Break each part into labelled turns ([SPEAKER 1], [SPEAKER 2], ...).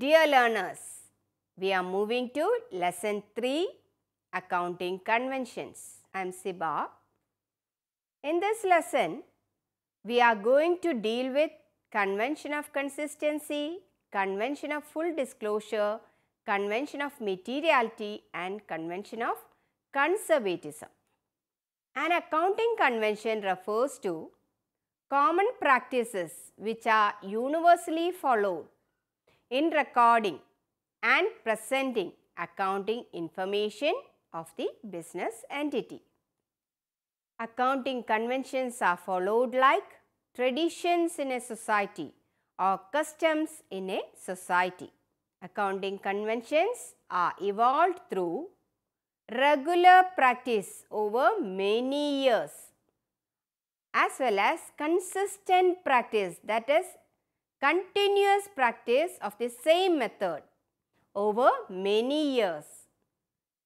[SPEAKER 1] Dear learners, we are moving to lesson 3 accounting conventions. I am Siba. In this lesson, we are going to deal with convention of consistency, convention of full disclosure, convention of materiality and convention of conservatism. An accounting convention refers to common practices which are universally followed in recording and presenting accounting information of the business entity. Accounting conventions are followed like traditions in a society or customs in a society. Accounting conventions are evolved through regular practice over many years as well as consistent practice that is continuous practice of the same method over many years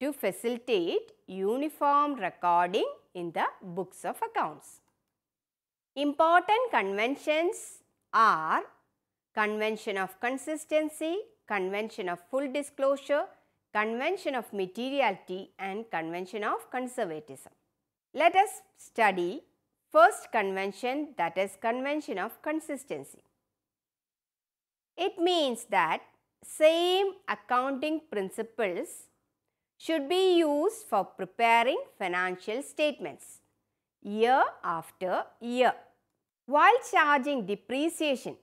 [SPEAKER 1] to facilitate uniform recording in the books of accounts. Important conventions are convention of consistency, convention of full disclosure, convention of materiality and convention of conservatism. Let us study first convention that is convention of consistency. It means that same accounting principles should be used for preparing financial statements year after year. While charging depreciation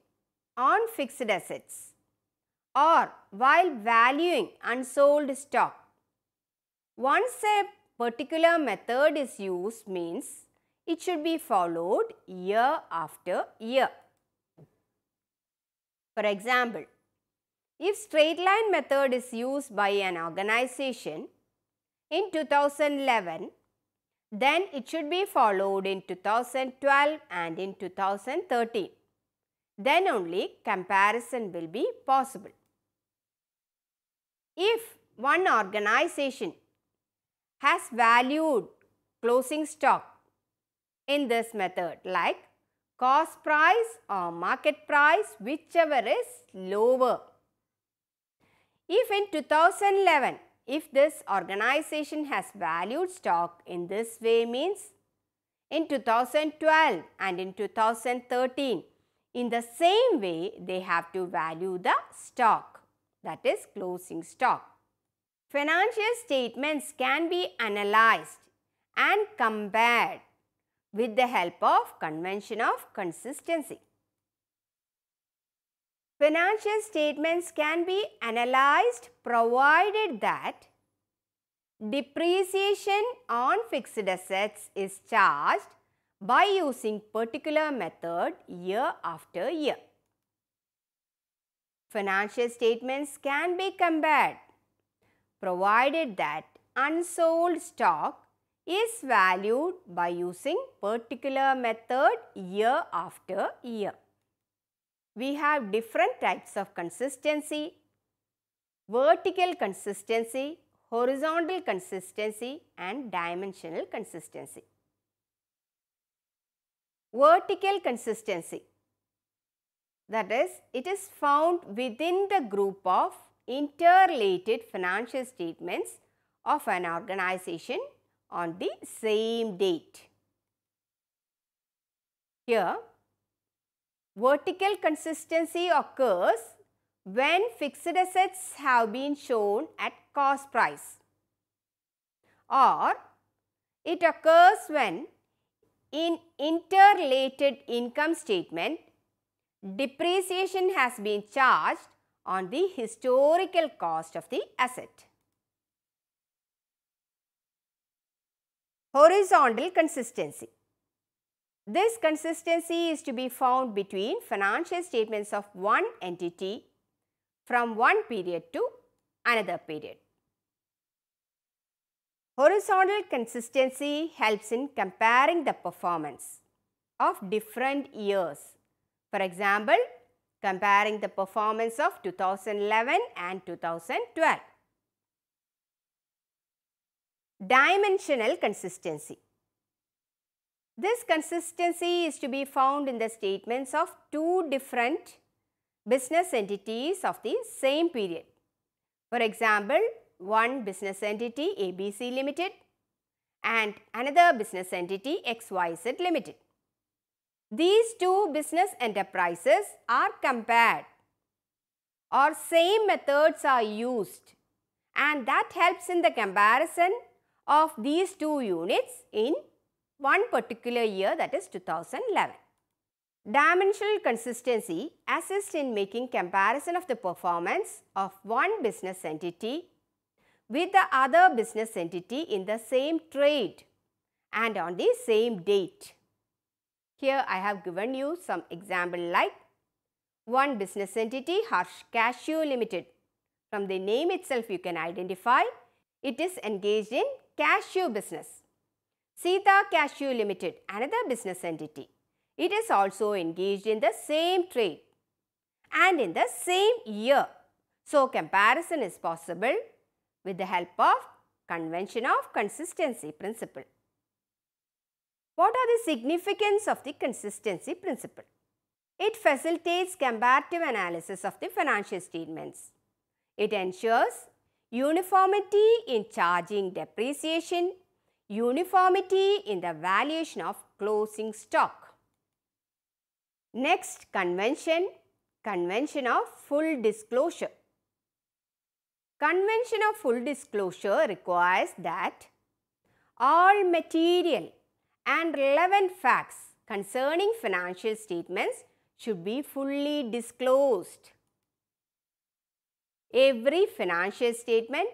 [SPEAKER 1] on fixed assets or while valuing unsold stock, once a particular method is used means it should be followed year after year. For example, if straight line method is used by an organization in 2011, then it should be followed in 2012 and in 2013. Then only comparison will be possible. If one organization has valued closing stock in this method like cost price or market price whichever is lower. If in 2011, if this organization has valued stock in this way means in 2012 and in 2013, in the same way they have to value the stock that is closing stock. Financial statements can be analyzed and compared with the help of convention of consistency. Financial statements can be analyzed provided that depreciation on fixed assets is charged by using particular method year after year. Financial statements can be compared provided that unsold stock is valued by using particular method year after year. We have different types of consistency, vertical consistency, horizontal consistency and dimensional consistency. Vertical consistency that is it is found within the group of interrelated financial statements of an organization on the same date. Here, vertical consistency occurs when fixed assets have been shown at cost price or it occurs when in interrelated income statement depreciation has been charged on the historical cost of the asset. horizontal consistency. This consistency is to be found between financial statements of one entity from one period to another period. Horizontal consistency helps in comparing the performance of different years. For example, comparing the performance of 2011 and 2012 dimensional consistency. This consistency is to be found in the statements of two different business entities of the same period. For example, one business entity ABC Limited and another business entity XYZ Limited. These two business enterprises are compared or same methods are used and that helps in the comparison of these two units in one particular year that is 2011. Dimensional consistency assists in making comparison of the performance of one business entity with the other business entity in the same trade and on the same date. Here I have given you some example like one business entity Harsh Cashew Limited. From the name itself you can identify it is engaged in cashew business. Sita Cashew Limited, another business entity. It is also engaged in the same trade and in the same year. So, comparison is possible with the help of convention of consistency principle. What are the significance of the consistency principle? It facilitates comparative analysis of the financial statements. It ensures uniformity in charging depreciation, uniformity in the valuation of closing stock. Next convention, convention of full disclosure. Convention of full disclosure requires that all material and relevant facts concerning financial statements should be fully disclosed every financial statement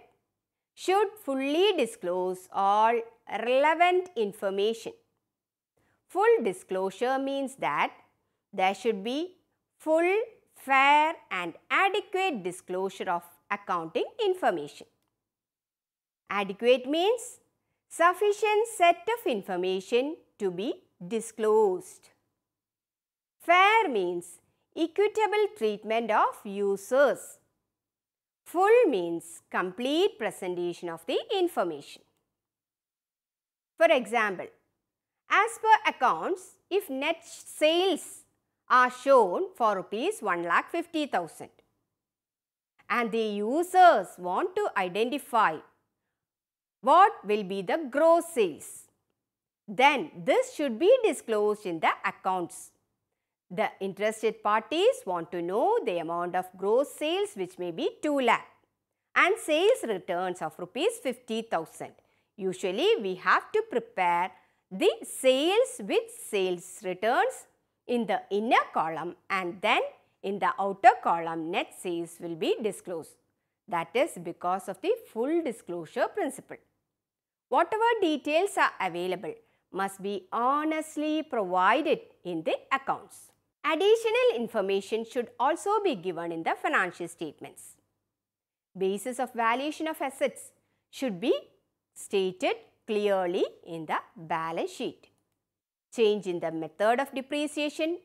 [SPEAKER 1] should fully disclose all relevant information. Full disclosure means that there should be full, fair and adequate disclosure of accounting information. Adequate means sufficient set of information to be disclosed. Fair means equitable treatment of users. Full means complete presentation of the information. For example, as per accounts, if net sales are shown for rupees 1,50,000 and the users want to identify what will be the gross sales, then this should be disclosed in the accounts. The interested parties want to know the amount of gross sales which may be 2 lakh and sales returns of rupees 50,000. Usually we have to prepare the sales with sales returns in the inner column and then in the outer column net sales will be disclosed. That is because of the full disclosure principle. Whatever details are available must be honestly provided in the accounts. Additional information should also be given in the financial statements. Basis of valuation of assets should be stated clearly in the balance sheet. Change in the method of depreciation,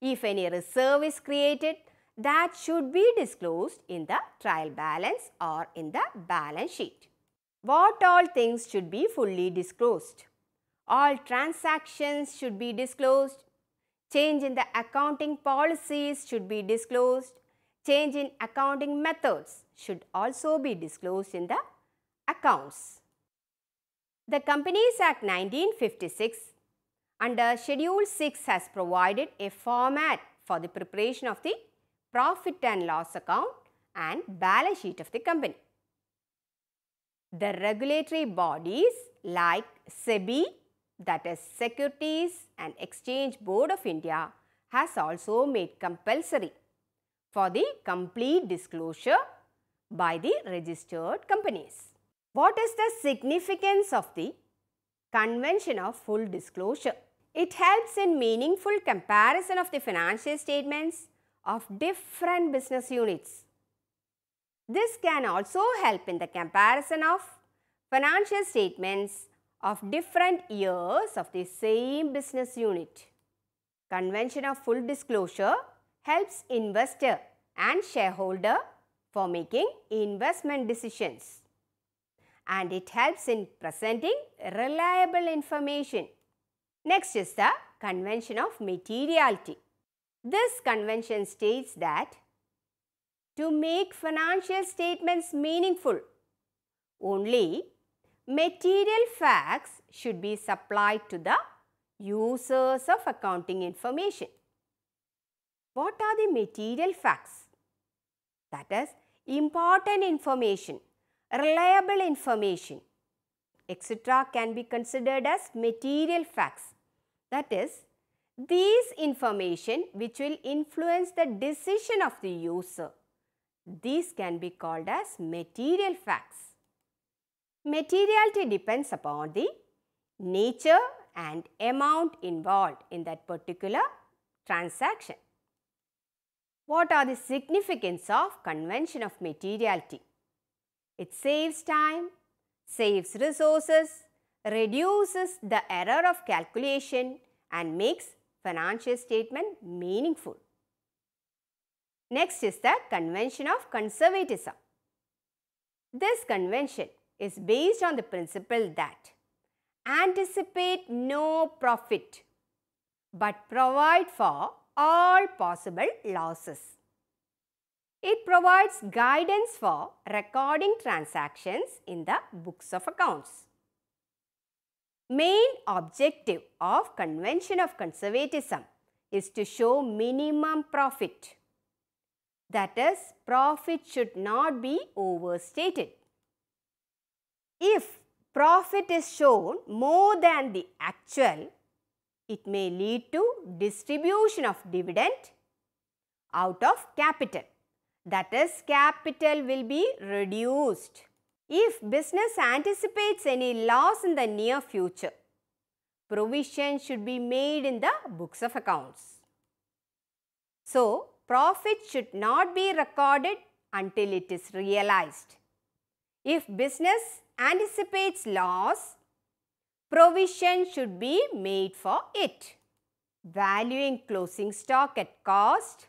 [SPEAKER 1] if any reserve is created, that should be disclosed in the trial balance or in the balance sheet. What all things should be fully disclosed? All transactions should be disclosed. Change in the accounting policies should be disclosed. Change in accounting methods should also be disclosed in the accounts. The Companies Act 1956 under Schedule 6 has provided a format for the preparation of the profit and loss account and balance sheet of the company. The regulatory bodies like SEBI that is Securities and Exchange Board of India has also made compulsory for the complete disclosure by the registered companies. What is the significance of the Convention of Full Disclosure? It helps in meaningful comparison of the financial statements of different business units. This can also help in the comparison of financial statements of different years of the same business unit. Convention of full disclosure helps investor and shareholder for making investment decisions. And it helps in presenting reliable information. Next is the convention of materiality. This convention states that to make financial statements meaningful, only material facts should be supplied to the users of accounting information. What are the material facts? That is important information, reliable information, etc. can be considered as material facts. That is, these information which will influence the decision of the user. These can be called as material facts. Materiality depends upon the nature and amount involved in that particular transaction. What are the significance of convention of materiality? It saves time, saves resources, reduces the error of calculation and makes financial statement meaningful. Next is the convention of conservatism. This convention is based on the principle that anticipate no profit but provide for all possible losses. It provides guidance for recording transactions in the books of accounts. Main objective of convention of conservatism is to show minimum profit. That is, profit should not be overstated. If profit is shown more than the actual, it may lead to distribution of dividend out of capital. That is capital will be reduced. If business anticipates any loss in the near future, provision should be made in the books of accounts. So, profit should not be recorded until it is realized. If business anticipates loss, provision should be made for it. Valuing closing stock at cost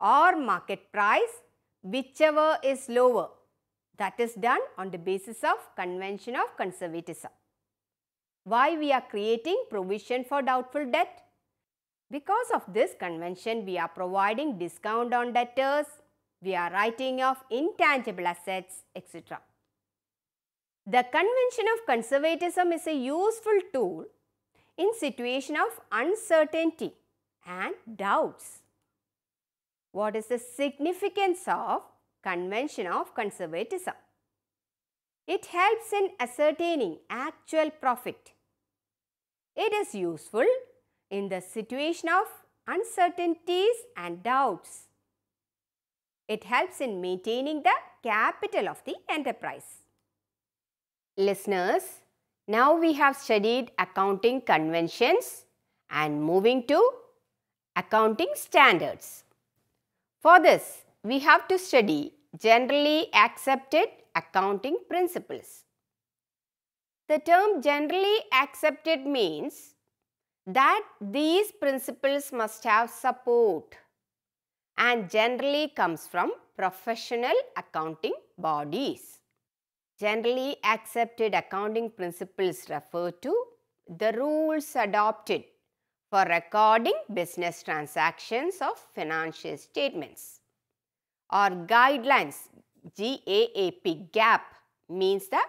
[SPEAKER 1] or market price, whichever is lower. That is done on the basis of convention of conservatism. Why we are creating provision for doubtful debt? Because of this convention, we are providing discount on debtors, we are writing off intangible assets, etc. The convention of conservatism is a useful tool in situation of uncertainty and doubts. What is the significance of convention of conservatism? It helps in ascertaining actual profit. It is useful in the situation of uncertainties and doubts. It helps in maintaining the capital of the enterprise. Listeners, now we have studied accounting conventions and moving to accounting standards. For this, we have to study generally accepted accounting principles. The term generally accepted means that these principles must have support and generally comes from professional accounting bodies. Generally accepted accounting principles refer to the rules adopted for recording business transactions of financial statements or guidelines GAAP GAP means the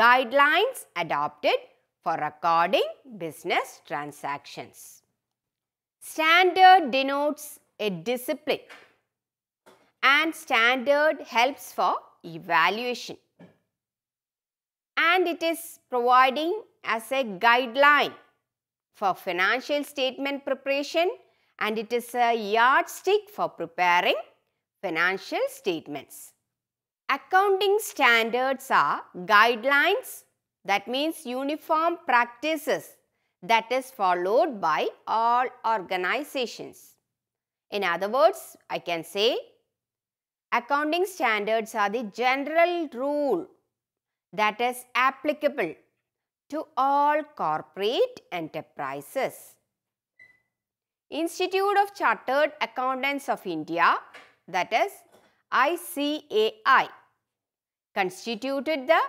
[SPEAKER 1] guidelines adopted for recording business transactions. Standard denotes a discipline and standard helps for evaluation and it is providing as a guideline for financial statement preparation and it is a yardstick for preparing financial statements. Accounting standards are guidelines that means uniform practices that is followed by all organizations. In other words, I can say accounting standards are the general rule that is applicable to all corporate enterprises. Institute of Chartered Accountants of India that is ICAI constituted the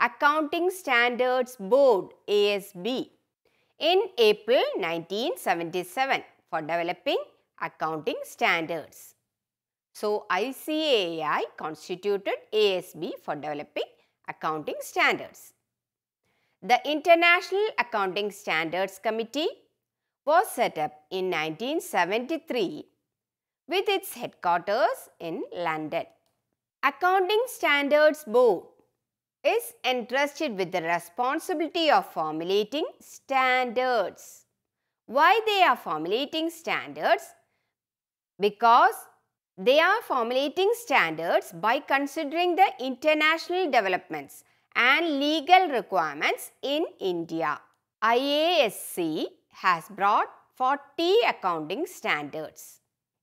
[SPEAKER 1] Accounting Standards Board ASB in April 1977 for developing accounting standards. So, ICAI constituted ASB for developing accounting standards. The International Accounting Standards Committee was set up in 1973 with its headquarters in London. Accounting Standards Board is entrusted with the responsibility of formulating standards. Why they are formulating standards? Because they are formulating standards by considering the international developments and legal requirements in India. IASC has brought 40 accounting standards.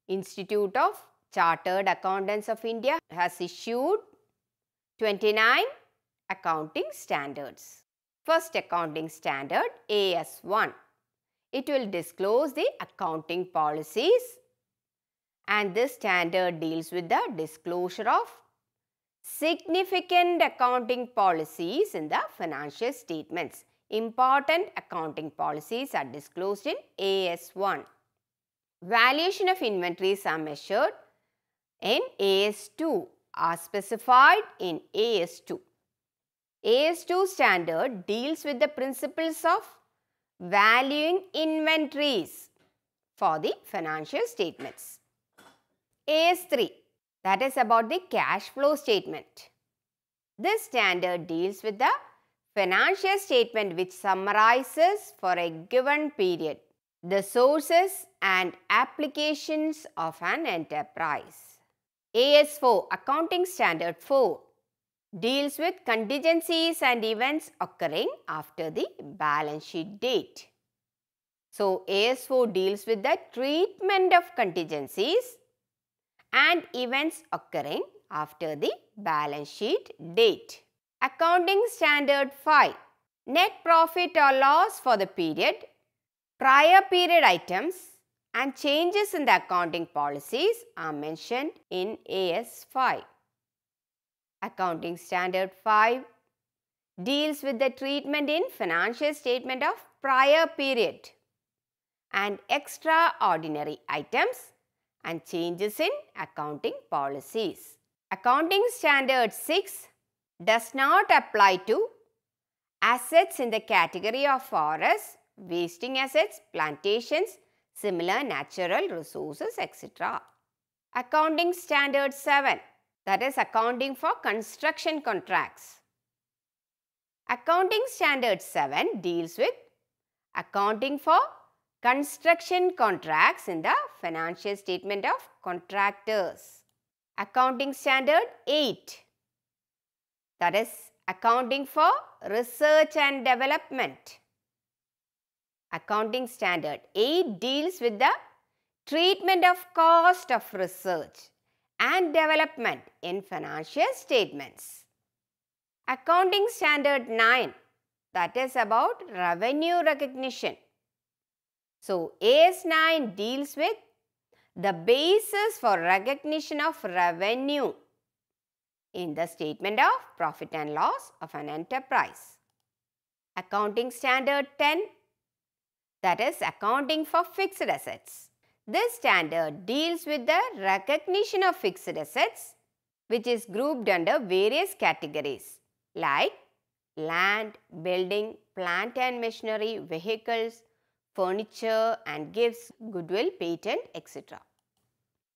[SPEAKER 1] Institute of Chartered Accountants of India has issued 29 accounting standards. First accounting standard AS1. It will disclose the accounting policies and this standard deals with the disclosure of significant accounting policies in the financial statements. Important accounting policies are disclosed in AS1. Valuation of inventories are measured in AS2 are specified in AS2. AS2 standard deals with the principles of valuing inventories for the financial statements. AS3 that is about the cash flow statement. This standard deals with the financial statement which summarizes for a given period the sources and applications of an enterprise. AS4 Accounting Standard 4 deals with contingencies and events occurring after the balance sheet date. So, AS4 deals with the treatment of contingencies and events occurring after the balance sheet date. Accounting Standard 5 Net profit or loss for the period, prior period items and changes in the accounting policies are mentioned in AS 5. Accounting Standard 5 deals with the treatment in financial statement of prior period and extraordinary items and changes in accounting policies. Accounting Standard 6 does not apply to assets in the category of forests, wasting assets, plantations, similar natural resources, etc. Accounting Standard 7 that is accounting for construction contracts. Accounting Standard 7 deals with accounting for Construction contracts in the financial statement of contractors. Accounting standard 8. That is accounting for research and development. Accounting standard 8 deals with the treatment of cost of research and development in financial statements. Accounting standard 9 that is about revenue recognition. So, AS9 deals with the basis for recognition of revenue in the statement of profit and loss of an enterprise. Accounting standard 10 that is accounting for fixed assets. This standard deals with the recognition of fixed assets which is grouped under various categories like land, building, plant and machinery, vehicles, furniture and gifts, goodwill, patent, etc.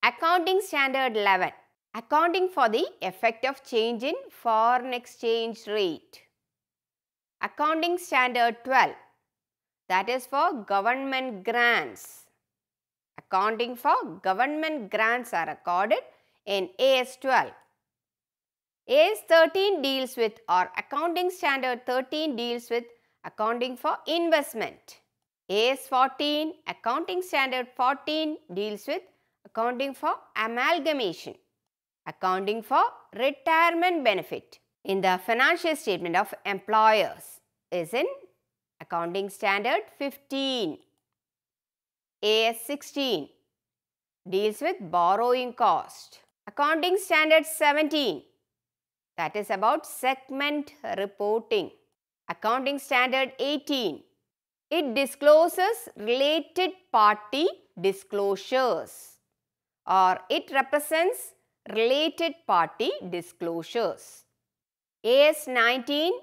[SPEAKER 1] Accounting Standard 11 Accounting for the effect of change in foreign exchange rate. Accounting Standard 12 that is for government grants. Accounting for government grants are accorded in AS 12. AS 13 deals with or accounting standard 13 deals with accounting for investment. AS 14, Accounting Standard 14 deals with accounting for amalgamation, accounting for retirement benefit in the financial statement of employers is in Accounting Standard 15. AS 16 deals with borrowing cost. Accounting Standard 17 that is about segment reporting. Accounting Standard 18 it discloses related party disclosures or it represents related party disclosures. AS 19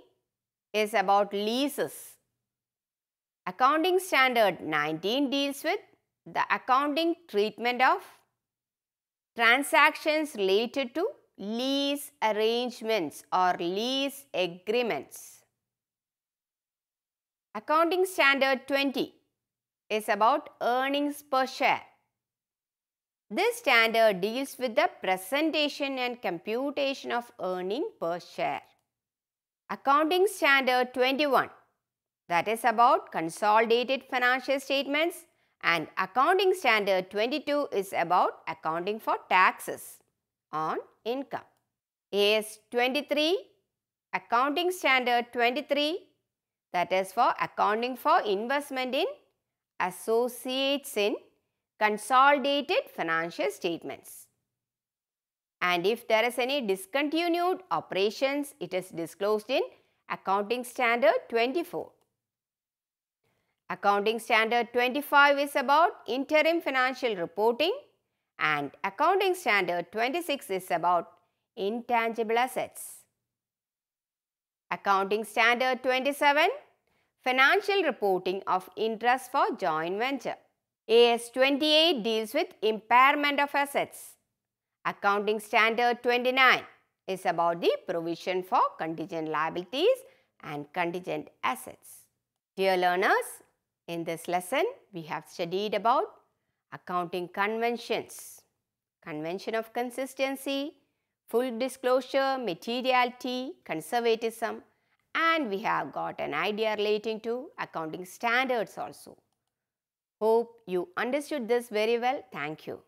[SPEAKER 1] is about leases. Accounting standard 19 deals with the accounting treatment of transactions related to lease arrangements or lease agreements. Accounting Standard 20 is about earnings per share. This standard deals with the presentation and computation of earning per share. Accounting Standard 21 that is about consolidated financial statements and Accounting Standard 22 is about accounting for taxes on income. AS 23, Accounting Standard 23 that is for accounting for investment in associates in consolidated financial statements. And if there is any discontinued operations, it is disclosed in Accounting Standard 24. Accounting Standard 25 is about interim financial reporting and Accounting Standard 26 is about intangible assets. Accounting Standard 27 Financial Reporting of Interest for Joint Venture AS 28 deals with impairment of assets. Accounting Standard 29 is about the provision for contingent liabilities and contingent assets. Dear learners, in this lesson we have studied about accounting conventions, convention of consistency, full disclosure, materiality, conservatism, and we have got an idea relating to accounting standards also. Hope you understood this very well. Thank you.